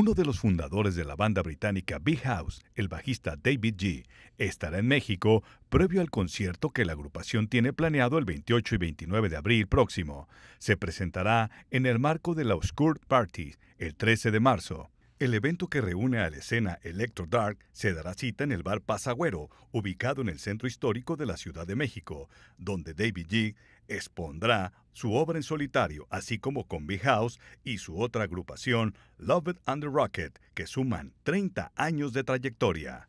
Uno de los fundadores de la banda británica Big House, el bajista David G., estará en México previo al concierto que la agrupación tiene planeado el 28 y 29 de abril próximo. Se presentará en el marco de la Obscure Party el 13 de marzo. El evento que reúne a la escena Electro Dark se dará cita en el bar Pasagüero, ubicado en el centro histórico de la Ciudad de México, donde David G expondrá su obra en solitario, así como con Big House y su otra agrupación, Love It Rocket, que suman 30 años de trayectoria.